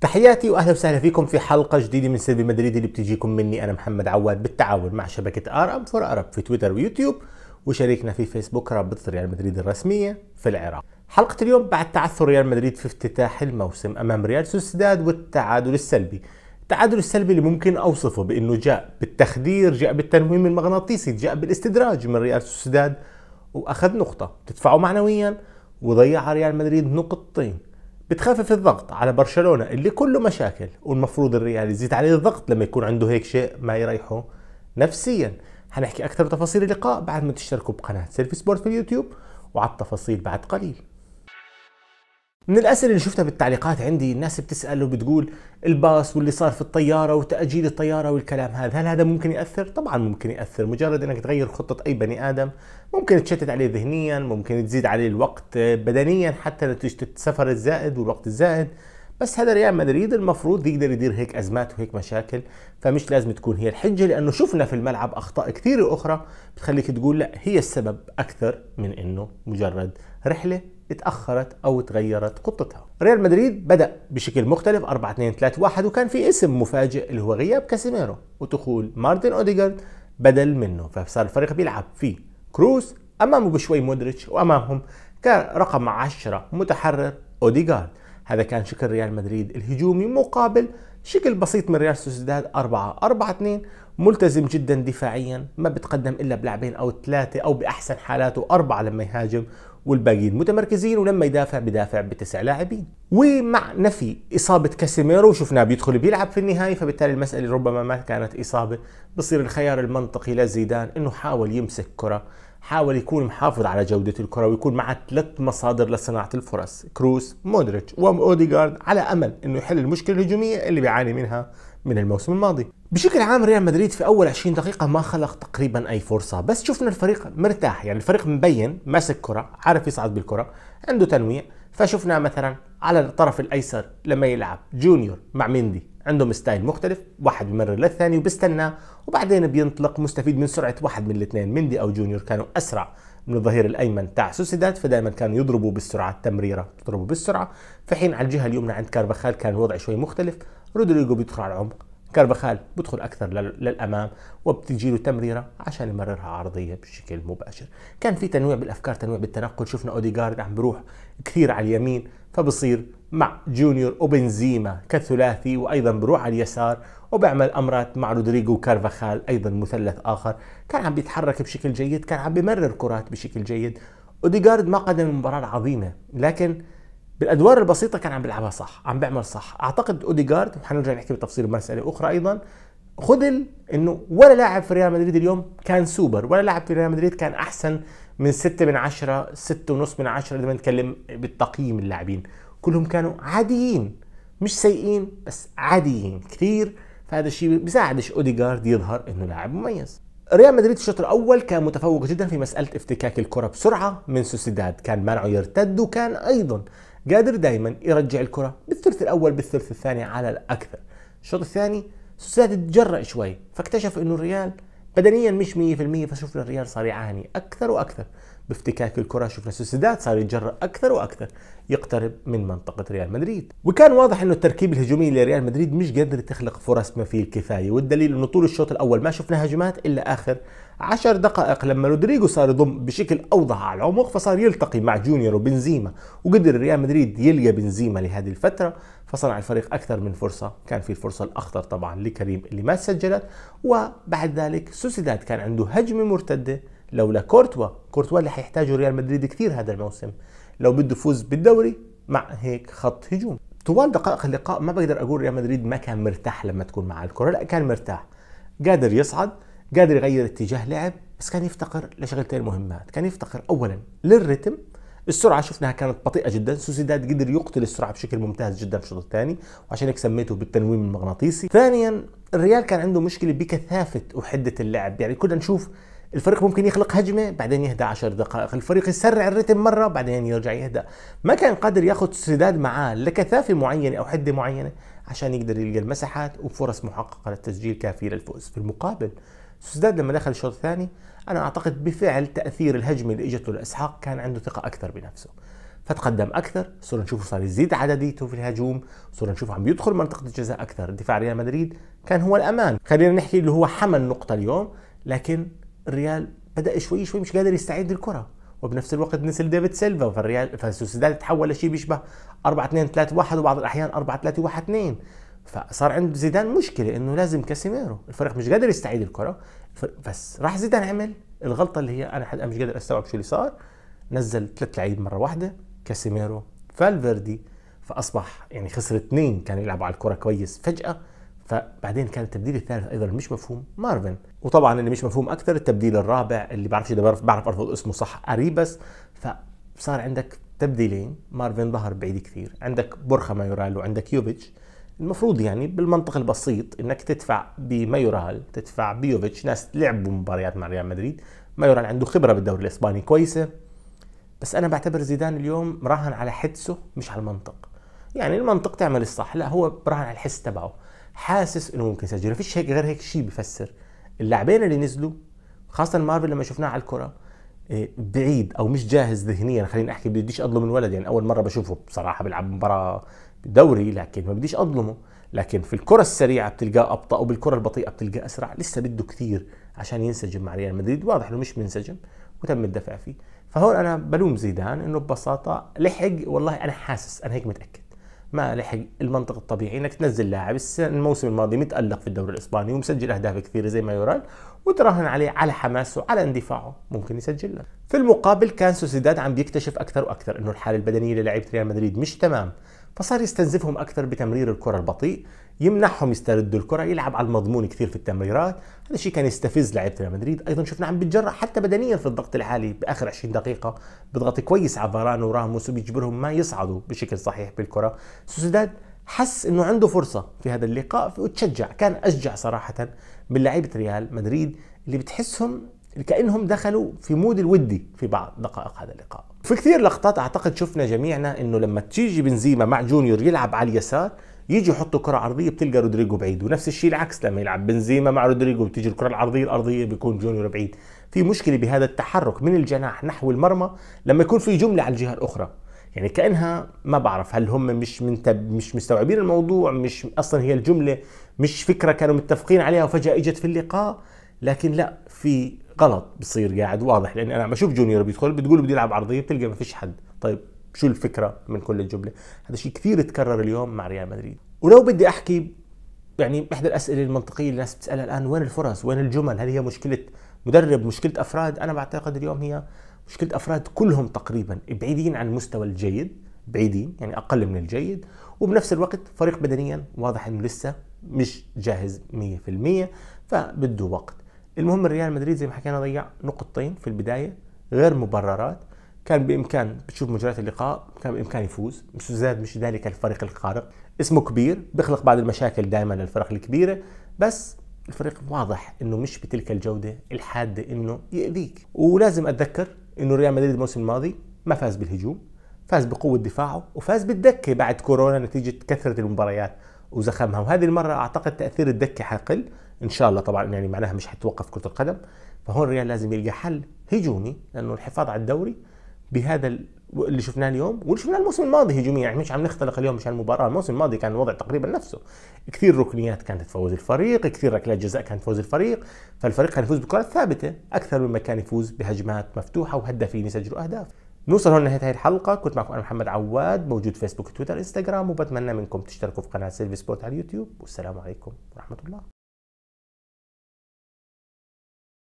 تحياتي واهلا وسهلا فيكم في حلقه جديده من سلبي مدريد اللي بتجيكم مني انا محمد عواد بالتعاون مع شبكه ار ام فور ارب في تويتر ويوتيوب وشريكنا في فيسبوك رابطه ريال مدريد الرسميه في العراق. حلقه اليوم بعد تعثر ريال مدريد في افتتاح الموسم امام ريال سوسداد والتعادل السلبي. التعادل السلبي اللي ممكن اوصفه بانه جاء بالتخدير، جاء بالتنويم المغناطيسي، جاء بالاستدراج من ريال سوسداد واخذ نقطه، تدفعه معنويا وضيع ريال مدريد نقطتين. بتخفف الضغط على برشلونه اللي كله مشاكل والمفروض الريال يزيد عليه الضغط لما يكون عنده هيك شيء ما يريحه نفسيا حنحكي اكثر تفاصيل اللقاء بعد ما تشتركوا بقناه سيلفي سبورت في اليوتيوب وعلى التفاصيل بعد قليل من الاسئله اللي شفتها بالتعليقات عندي الناس بتسال وبتقول الباص واللي صار في الطياره وتاجيل الطياره والكلام هذا هل هذا ممكن ياثر طبعا ممكن ياثر مجرد انك تغير خطه اي بني ادم ممكن تشتت عليه ذهنيا ممكن تزيد عليه الوقت بدنيا حتى نتيجه السفر الزائد والوقت الزائد بس هذا ريال مدريد المفروض يقدر يدير هيك ازمات وهيك مشاكل فمش لازم تكون هي الحجه لانه شفنا في الملعب اخطاء كثيره اخرى بتخليك تقول لا هي السبب اكثر من انه مجرد رحله اتأخرت أو تغيرت خطتها ريال مدريد بدأ بشكل مختلف 4 2 3 1 وكان في اسم مفاجئ اللي هو غياب كاسيميرو ودخول مارتن أوديجارد بدل منه فصار الفريق بيلعب في كروس أمامه بشوي مودريتش وأمامهم كان رقم 10 متحرر أوديجارد هذا كان شكل ريال مدريد الهجومي مقابل شكل بسيط من ريال سوسيداد 4 4 2 ملتزم جدا دفاعيا ما بتقدم الا بلاعبين او ثلاثه او باحسن حالاته اربعه لما يهاجم والباقيين متمركزين ولما يدافع بدافع بتسع لاعبين ومع نفي إصابة كاسيميرو شفناه بيدخل بيلعب في النهاية فبالتالي المسألة ربما ما كانت إصابة بصير الخيار المنطقي لزيدان إنه حاول يمسك كرة حاول يكون محافظ على جودة الكرة ويكون معه ثلاث مصادر لصناعة الفرص كروس مودريتش وأوديغارد على أمل إنه يحل المشكلة الهجومية اللي بيعاني منها من الموسم الماضي بشكل عام ريال مدريد في اول 20 دقيقه ما خلق تقريبا اي فرصه بس شفنا الفريق مرتاح يعني الفريق مبين ماسك كره عارف يصعد بالكره عنده تنويع فشفنا مثلا على الطرف الايسر لما يلعب جونيور مع ميندي عندهم ستايل مختلف واحد بيمرر للثاني وبيستناه وبعدين بينطلق مستفيد من سرعه واحد من الاثنين ميندي او جونيور كانوا اسرع من الظهير الايمن تاع سوسيداد فدائما كانوا يضربوا بالسرعه التمريره تضربوا بالسرعه في حين على الجهه اليمنى عند كارفاخال كان الوضع شوي مختلف رودريجو بيدخل على العمق كارفاخال بيدخل اكثر للامام وبتجي له تمريره عشان يمررها عرضيه بشكل مباشر كان في تنويع بالافكار تنويع بالتنقل شفنا اوديجارد عم بروح كثير على اليمين فبصير مع جونيور وبنزيما كثلاثي وايضا بروح على اليسار وبعمل امرات مع رودريجو كارفاخال ايضا مثلث اخر كان عم بيتحرك بشكل جيد كان عم بمرر كرات بشكل جيد اوديجارد ما قدم مباراه عظيمه لكن بالادوار البسيطه كان عم بيلعبها صح عم بيعمل صح اعتقد اوديجارد وحنرجع نحكي بتفصيل بمساله اخرى ايضا خذل انه ولا لاعب في ريال مدريد اليوم كان سوبر ولا لاعب في ريال مدريد كان احسن من 6 من 10 6 ونص من 10 اذا بنتكلم بالتقييم اللاعبين كلهم كانوا عاديين مش سيئين بس عاديين كثير فهذا الشيء بيساعدش اوديجارد يظهر انه لاعب مميز ريال مدريد الشوط الاول كان متفوق جدا في مساله افتكاك الكره بسرعه من سوسيداد كان منعه يرتد وكان ايضا قادر دائما يرجع الكرة بالثلث الأول بالثلث الثاني على الأكثر الشوط الثاني سوسات تجرأ شوي فاكتشف أنه الريال بدنيا مش 100% فشوف الريال صار يعاني أكثر وأكثر بافتكاك الكره شفنا سوسيداد صار يتجرأ اكثر واكثر يقترب من منطقه ريال مدريد وكان واضح انه التركيب الهجومي لريال مدريد مش قادر تخلق فرص ما فيه الكفايه والدليل انه طول الشوط الاول ما شفنا هجمات الا اخر 10 دقائق لما رودريجو صار يضم بشكل اوضح على العمق فصار يلتقي مع جونيور وبنزيما وقدر ريال مدريد يلقى بنزيما لهذه الفتره فصنع الفريق اكثر من فرصه كان في الفرصه الاخطر طبعا لكريم اللي ما سجلت وبعد ذلك سوسيداد كان عنده هجمه مرتده لولا كورتوا كورتوا اللي حيحتاجه ريال مدريد كثير هذا الموسم لو بده يفوز بالدوري مع هيك خط هجوم طوال دقائق اللقاء ما بقدر اقول ريال مدريد ما كان مرتاح لما تكون مع الكره لا كان مرتاح قادر يصعد قادر يغير اتجاه لعب بس كان يفتقر لشغلتين مهمات كان يفتقر اولا للريتم السرعه شفناها كانت بطيئه جدا سوسيداد قدر يقتل السرعه بشكل ممتاز جدا في الشوط الثاني وعشان هيك سميته بالتنويم المغناطيسي ثانيا الريال كان عنده مشكله بكثافه وحده اللعب يعني كنا نشوف الفريق ممكن يخلق هجمه بعدين يهدى 10 دقائق الفريق يسرع الريتم مره بعدين يرجع يهدى ما كان قادر ياخذ سداد معاه لكثافه معينه او حده معينه عشان يقدر يلقى المساحات وفرص محققه للتسجيل كافيه للفوز في المقابل سداد لما دخل الشوط الثاني انا اعتقد بفعل تاثير الهجمه اللي اجته لاسحاق كان عنده ثقه اكثر بنفسه فتقدم اكثر صرنا نشوفه صار يزيد عدديته في الهجوم صرنا نشوفه عم يدخل منطقه الجزاء اكثر دفاع ريال مدريد كان هو الامان خلينا نحكي اللي هو حمل نقطه اليوم لكن الريال بدا شوي شوي مش قادر يستعيد الكره وبنفس الوقت نسل ديفيد سيلفا فالريال فالسوسيداد تحول لشيء بيشبه 4 2 3 1 وبعض الاحيان 4 3 1 2 فصار عند زيدان مشكله انه لازم كاسيميرو الفريق مش قادر يستعيد الكره بس راح زيدان عمل الغلطه اللي هي انا حد مش قادر استوعب شو اللي صار نزل ثلاث لعيب مره واحده كاسيميرو فالفيردي فاصبح يعني خسر اثنين كانوا يلعبوا على الكره كويس فجاه فبعدين كان التبديل الثالث ايضا مش مفهوم مارفن وطبعا اللي مش مفهوم اكثر التبديل الرابع اللي بعرفش اذا بعرف ارفض اسمه صح اريبس فصار عندك تبديلين مارفن ظهر بعيد كثير عندك برخة مايورال وعندك يوفيتش المفروض يعني بالمنطق البسيط انك تدفع بمايورال تدفع بيوفيتش ناس لعبوا مباريات مع ريال مدريد مايورال عنده خبره بالدوري الاسباني كويسه بس انا بعتبر زيدان اليوم راهن على حدسه مش على المنطق يعني المنطق تعمل الصح لا هو راهن على الحس تبعه حاسس انه ممكن يسجل فيش هيك غير هيك شيء بفسر اللاعبين اللي نزلوا خاصه مارفل لما شفناه على الكره إيه، بعيد او مش جاهز ذهنيا خليني احكي بديش اظلم الولد يعني اول مره بشوفه بصراحه بيلعب مباراه دوري لكن ما بديش اظلمه لكن في الكره السريعه بتلقاه ابطا وبالكره البطيئه بتلقاه اسرع لسه بده كثير عشان ينسجم مع ريال مدريد واضح انه مش منسجم وتم الدفع فيه فهون انا بلوم زيدان انه ببساطه لحق والله انا حاسس انا هيك متاكد ما لحق المنطق الطبيعي انك تنزل لاعب الموسم الماضي متالق في الدوري الاسباني ومسجل اهداف كثيره زي ما يران وتراهن عليه على حماسه على اندفاعه ممكن يسجل لك في المقابل كان سوسيداد عم بيكتشف اكثر واكثر انه الحاله البدنيه للاعيبه ريال مدريد مش تمام فصار يستنزفهم اكثر بتمرير الكره البطيء يمنحهم يستردوا الكره يلعب على المضمون كثير في التمريرات هذا الشيء كان يستفز لعيبه ريال مدريد ايضا شفنا عم بتجرأ حتى بدنيا في الضغط العالي باخر 20 دقيقه بضغط كويس على فاران وراموس وبيجبرهم ما يصعدوا بشكل صحيح بالكره سوسيداد حس انه عنده فرصه في هذا اللقاء وتشجع كان اشجع صراحه من لعيبه ريال مدريد اللي بتحسهم كانهم دخلوا في مود الودي في بعض دقائق هذا اللقاء في كثير لقطات اعتقد شفنا جميعنا انه لما تيجي بنزيما مع جونيور يلعب على اليسار يجي يحطوا كره عرضيه بتلقى رودريجو بعيد ونفس الشيء العكس لما يلعب بنزيما مع رودريجو بتيجي الكره العرضيه الارضيه بيكون جونيور بعيد في مشكله بهذا التحرك من الجناح نحو المرمى لما يكون في جمله على الجهه الاخرى يعني كانها ما بعرف هل هم مش منتب مش مستوعبين الموضوع مش اصلا هي الجمله مش فكره كانوا متفقين عليها وفجاه اجت في اللقاء لكن لا في غلط بصير قاعد واضح لاني انا عم بشوف جونيور بيدخل بتقول بده يلعب عرضيه بتلقى ما فيش حد طيب شو الفكره من كل الجمله هذا شيء كثير تكرر اليوم مع ريال مدريد ولو بدي احكي يعني احدى الاسئله المنطقيه اللي الناس بتسالها الان وين الفرص وين الجمل هل هي مشكله مدرب مشكله افراد انا بعتقد اليوم هي مشكله افراد كلهم تقريبا بعيدين عن المستوى الجيد بعيدين يعني اقل من الجيد وبنفس الوقت فريق بدنيا واضح انه لسه مش جاهز 100% فبده وقت المهم الريال مدريد زي ما حكينا ضيع نقطتين في البدايه غير مبررات كان بامكان بتشوف مجريات اللقاء كان بامكانه يفوز مش زاد مش ذلك الفريق الخارق اسمه كبير بيخلق بعض المشاكل دائما للفرق الكبيره بس الفريق واضح انه مش بتلك الجوده الحاده انه يأذيك ولازم اتذكر انه ريال مدريد الموسم الماضي ما فاز بالهجوم فاز بقوة دفاعه وفاز بالدكة بعد كورونا نتيجة كثرة المباريات وزخمها وهذه المره اعتقد تاثير الدكه حيقل ان شاء الله طبعا يعني معناها مش حتوقف كره القدم فهون الريال لازم يلقى حل هجومي لانه الحفاظ على الدوري بهذا اللي شفناه اليوم واللي شفناه الموسم الماضي هجوميا يعني مش عم نختلق اليوم مشان المباراه الموسم الماضي كان الوضع تقريبا نفسه كثير ركنيات كانت تفوز الفريق كثير ركلات جزاء كانت تفوز الفريق فالفريق كان يفوز بكرات ثابته اكثر مما كان يفوز بهجمات مفتوحه وهدافين يسجلوا اهداف نوصل هون لنهايه هاي الحلقه كنت معكم انا محمد عواد موجود فيسبوك تويتر انستغرام وبتمنى منكم تشتركوا في قناه سيلفي سبورت على اليوتيوب والسلام عليكم ورحمه الله